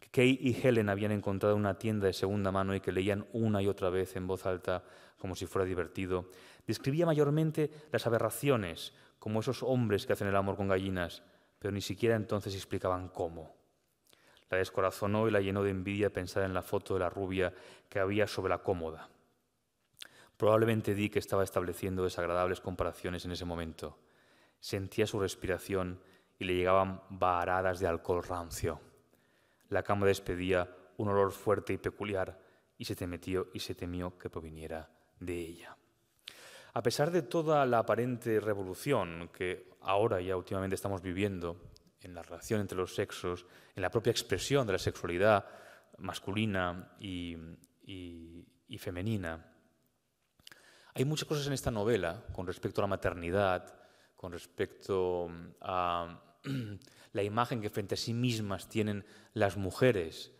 que Kay y Helen habían encontrado en una tienda de segunda mano y que leían una y otra vez en voz alta como si fuera divertido, describía mayormente las aberraciones, como esos hombres que hacen el amor con gallinas, pero ni siquiera entonces explicaban cómo. La descorazonó y la llenó de envidia pensar en la foto de la rubia que había sobre la cómoda. Probablemente di que estaba estableciendo desagradables comparaciones en ese momento. Sentía su respiración y le llegaban varadas de alcohol rancio. La cama despedía un olor fuerte y peculiar y se, temió, y se temió que proviniera de ella. A pesar de toda la aparente revolución que ahora ya últimamente estamos viviendo en la relación entre los sexos, en la propia expresión de la sexualidad masculina y, y femenina, hay muchas cosas en esta novela con respecto a la maternidad, con respecto a [CLEARS THROAT] la imagen que frente a sí mismas tienen las mujeres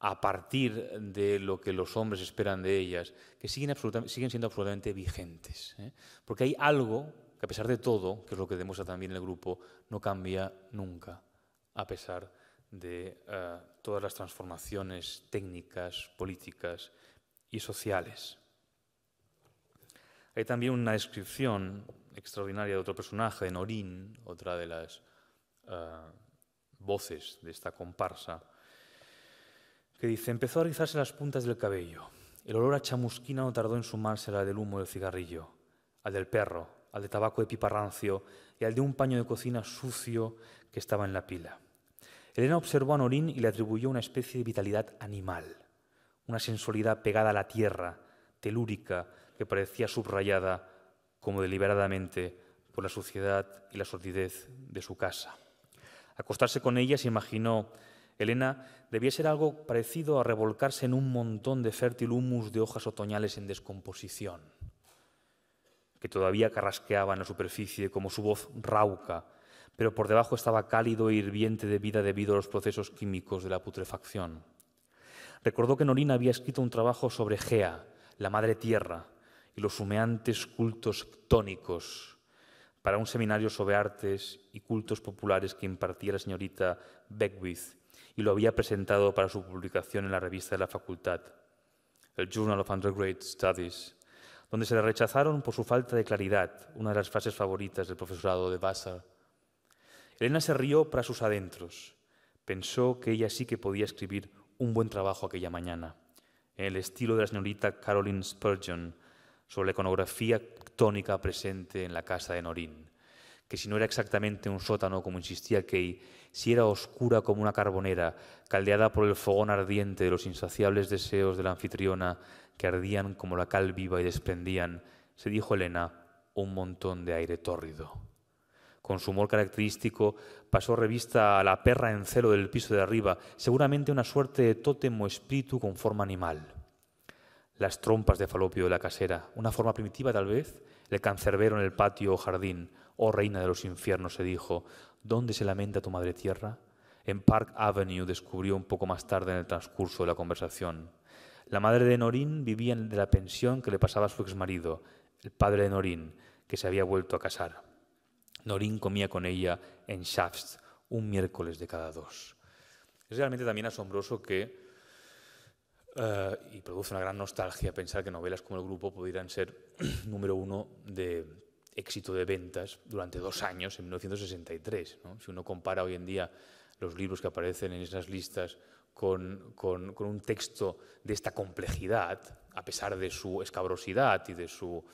a partir de lo que los hombres esperan de ellas, que siguen, siendo absolutamente vigentes. ¿eh? Porque hay algo que a pesar de todo, que es lo que demuestra también el grupo, no cambia nunca, a pesar de eh, todas las transformaciones técnicas, políticas y sociales. Hay también una descripción extraordinaria de otro personaje, de Norín, otra de las eh, voces de esta comparsa, que dice, empezó a rizarse las puntas del cabello. El olor a chamusquina no tardó en sumarse la del humo del cigarrillo, al del perro, al de tabaco de piparrancio y al de un paño de cocina sucio que estaba en la pila. Elena observó a Norín y le atribuyó una especie de vitalidad animal, una sensualidad pegada a la tierra, telúrica, que parecía subrayada, como deliberadamente, por la suciedad y la sordidez de su casa. Acostarse con ella se imaginó Elena debía ser algo parecido a revolcarse en un montón de fértil humus de hojas otoñales en descomposición, que todavía carrasqueaba en la superficie como su voz rauca, pero por debajo estaba cálido e hirviente de vida debido a los procesos químicos de la putrefacción. Recordó que Norina había escrito un trabajo sobre Gea, la madre tierra, y los humeantes cultos tónicos para un seminario sobre artes y cultos populares que impartía la señorita Beckwith y lo había presentado para su publicación en la revista de la facultad, el Journal of Undergraduate Studies, donde se le rechazaron por su falta de claridad, una de las frases favoritas del profesorado de Vassar. Elena se rió para sus adentros. Pensó que ella sí que podía escribir un buen trabajo aquella mañana, en el estilo de la señorita Caroline Spurgeon, sobre la iconografía tónica presente en la casa de Norin, que si no era exactamente un sótano, como insistía Key, si era oscura como una carbonera, caldeada por el fogón ardiente de los insaciables deseos de la anfitriona, que ardían como la cal viva y desprendían, se dijo Elena, un montón de aire tórrido. Con su humor característico, pasó revista a la perra en celo del piso de arriba, seguramente una suerte de tótem o espíritu con forma animal. Las trompas de falopio de la casera, una forma primitiva tal vez, le cancerbero en el patio o jardín, Oh reina de los infiernos, se dijo, ¿dónde se lamenta tu madre tierra? En Park Avenue descubrió un poco más tarde en el transcurso de la conversación. La madre de Norin vivía en la pensión que le pasaba a su exmarido, el padre de Norin, que se había vuelto a casar. Norin comía con ella en Shafts un miércoles de cada dos. Es realmente también asombroso que, eh, y produce una gran nostalgia pensar que novelas como El Grupo pudieran ser [CLEARS THROAT] número uno de éxito de ventas durante dos años, en 1963. Si uno compara hoy en día los libros que aparecen en esas listas con, un texto de esta complejidad, a pesar de su escabrosidad y de su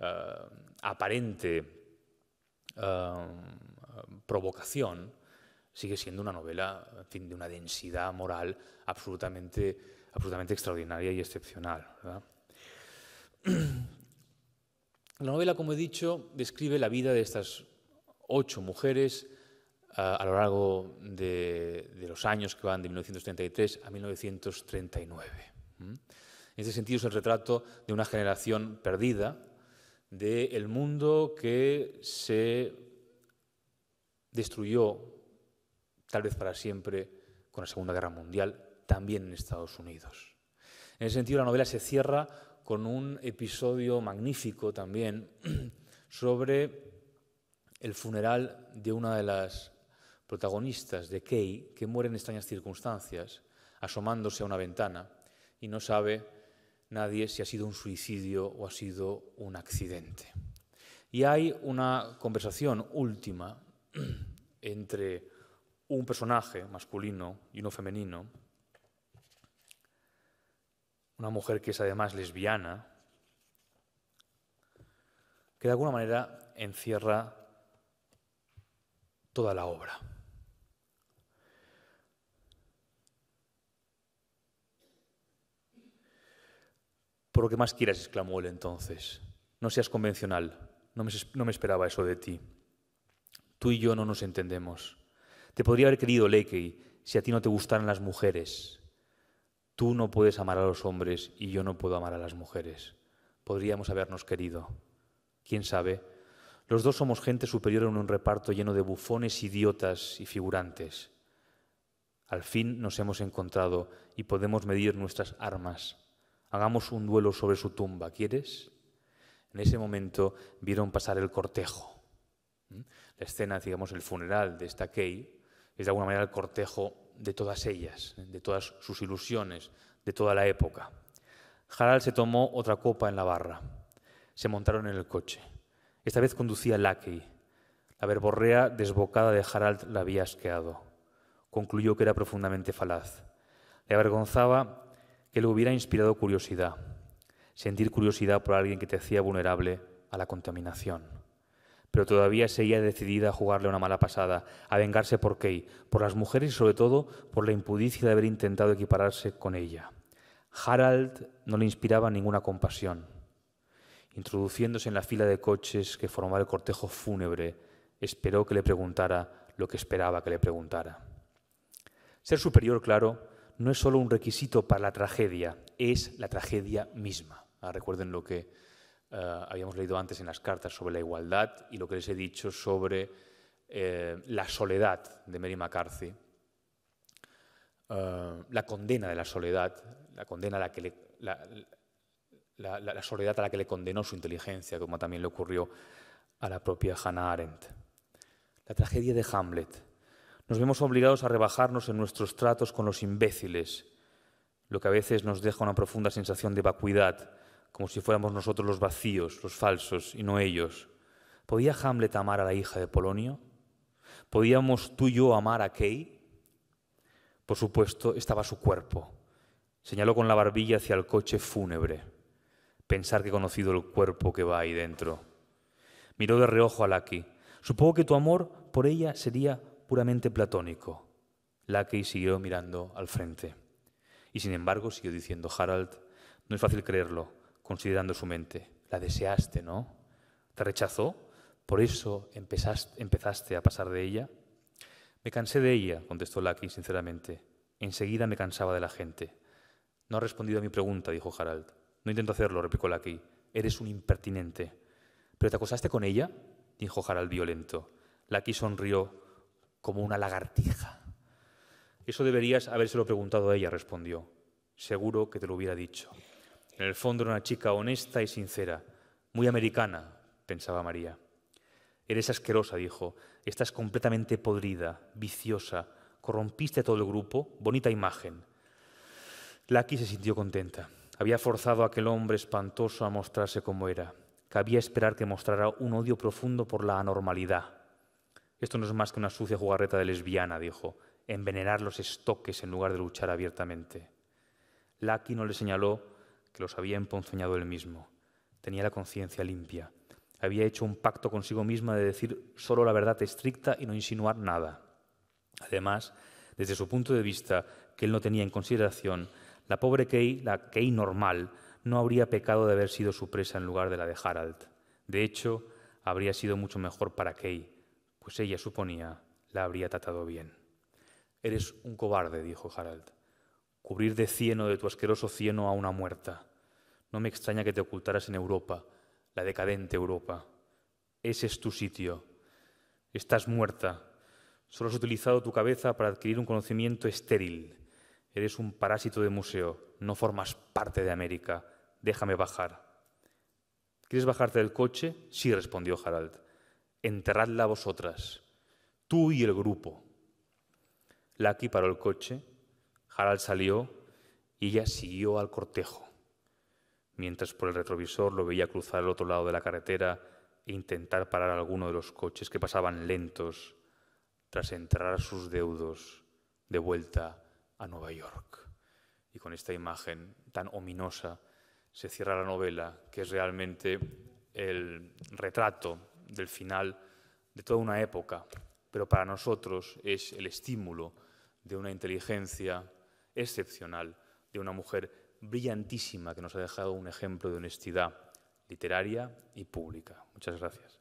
eh, aparente eh, provocación, sigue siendo una novela de una densidad moral absolutamente, absolutamente extraordinaria y excepcional. [CLEARS THROAT] La novela, como he dicho, describe la vida de estas ocho mujeres ah, a, lo largo de, los años que van de 1933 a 1939. En ese sentido es el retrato de una generación perdida, del mundo que se destruyó tal vez para siempre con la Segunda Guerra Mundial, también en Estados Unidos. En ese sentido, la novela se cierra con un episodio magnífico también [CLEARS THROAT] sobre el funeral de una de las protagonistas de Kay, que muere en extrañas circunstancias, asomándose a una ventana, y no sabe nadie si ha sido un suicidio o ha sido un accidente. Y hay una conversación última [CLEARS THROAT] entre un personaje masculino y uno femenino, una mujer que es además lesbiana, que de alguna manera encierra toda la obra. Por lo que más quieras, exclamó él entonces, no seas convencional, no me, esperaba eso de ti. Tú y yo no nos entendemos. Te podría haber querido, Leakey, si a ti no te gustaran las mujeres, Tú no puedes amar a los hombres y yo no puedo amar a las mujeres. Podríamos habernos querido. ¿Quién sabe? Los dos somos gente superior en un reparto lleno de bufones, idiotas y figurantes. Al fin nos hemos encontrado y podemos medir nuestras armas. Hagamos un duelo sobre su tumba, ¿quieres? En ese momento vieron pasar el cortejo. ¿Mm? La escena, digamos, el funeral de esta Key es de alguna manera el cortejo de todas ellas, de todas sus ilusiones, de toda la época. Harald se tomó otra copa en la barra. Se montaron en el coche. Esta vez conducía Lackey. La verborrea desbocada de Harald la había asqueado. Concluyó que era profundamente falaz. Le avergonzaba que le hubiera inspirado curiosidad, sentir curiosidad por alguien que te hacía vulnerable a la contaminación pero todavía seguía decidida a jugarle una mala pasada, a vengarse por Kay, por las mujeres y sobre todo por la impudicia de haber intentado equipararse con ella. Harald no le inspiraba ninguna compasión. Introduciéndose en la fila de coches que formaba el cortejo fúnebre, esperó que le preguntara lo que esperaba que le preguntara. Ser superior, claro, no es solo un requisito para la tragedia, es la tragedia misma. Ah, recuerden lo que eh, habíamos leído antes en las cartas sobre la igualdad y lo que les he dicho sobre eh, la soledad de Mary McCarthy, eh, la condena de la soledad, la condena la, soledad a la que le condenó su inteligencia, como también le ocurrió a la propia Hannah Arendt. La tragedia de Hamlet. Nos vemos obligados a rebajarnos en nuestros tratos con los imbéciles, lo que a veces nos deja una profunda sensación de vacuidad, como si fuéramos nosotros los vacíos, los falsos, y no ellos. ¿Podía Hamlet amar a la hija de Polonio? ¿Podíamos tú y yo amar a Kay? Por supuesto, estaba su cuerpo. Señaló con la barbilla hacia el coche fúnebre. Pensar que he conocido el cuerpo que va ahí dentro. Miró de reojo a Lucky. Supongo que tu amor por ella sería puramente platónico. Lucky siguió mirando al frente. Y sin embargo, siguió diciendo Harald, no es fácil creerlo considerando su mente. La deseaste, ¿no? Te rechazó, por eso empezaste, a pasar de ella. Me cansé de ella, contestó Lucky sinceramente. Enseguida me cansaba de la gente. No ha respondido a mi pregunta, dijo Harald. No intento hacerlo, replicó Lucky. Eres un impertinente. ¿Pero te acosaste con ella? dijo Harald violento. Lucky sonrió como una lagartija. Eso deberías habérselo preguntado a ella, respondió. Seguro que te lo hubiera dicho. En el fondo era una chica honesta y sincera, muy americana, pensaba María. Eres asquerosa, dijo. Estás completamente podrida, viciosa, corrompiste a todo el grupo, bonita imagen. Lucky se sintió contenta. Había forzado a aquel hombre espantoso a mostrarse como era. Cabía esperar que mostrara un odio profundo por la anormalidad. Esto no es más que una sucia jugarreta de lesbiana, dijo. Envenenar los estoques en lugar de luchar abiertamente. Lucky no le señaló los había emponzoñado él mismo. Tenía la conciencia limpia. Había hecho un pacto consigo misma de decir solo la verdad estricta y no insinuar nada. Además, desde su punto de vista, que él no tenía en consideración, la pobre Kay, la Kay normal, no habría pecado de haber sido su presa en lugar de la de Harald. De hecho, habría sido mucho mejor para Kay, pues ella suponía la habría tratado bien. Eres un cobarde, dijo Harald. Cubrir de cieno, de tu asqueroso cieno, a una muerta. No me extraña que te ocultaras en Europa, la decadente Europa. Ese es tu sitio. Estás muerta. Solo has utilizado tu cabeza para adquirir un conocimiento estéril. Eres un parásito de museo. No formas parte de América. Déjame bajar. ¿Quieres bajarte del coche? Sí, respondió Harald. Enterradla vosotras. Tú y el grupo. Lucky paró el coche. Harald salió y ella siguió al cortejo mientras por el retrovisor lo veía cruzar al otro lado de la carretera e intentar parar alguno de los coches que pasaban lentos tras entrar a sus deudos de vuelta a Nueva York. Y con esta imagen tan ominosa se cierra la novela, que es realmente el retrato del final de toda una época, pero para nosotros es el estímulo de una inteligencia excepcional, de una mujer brillantísima que nos ha dejado un ejemplo de honestidad literaria y pública. Muchas gracias.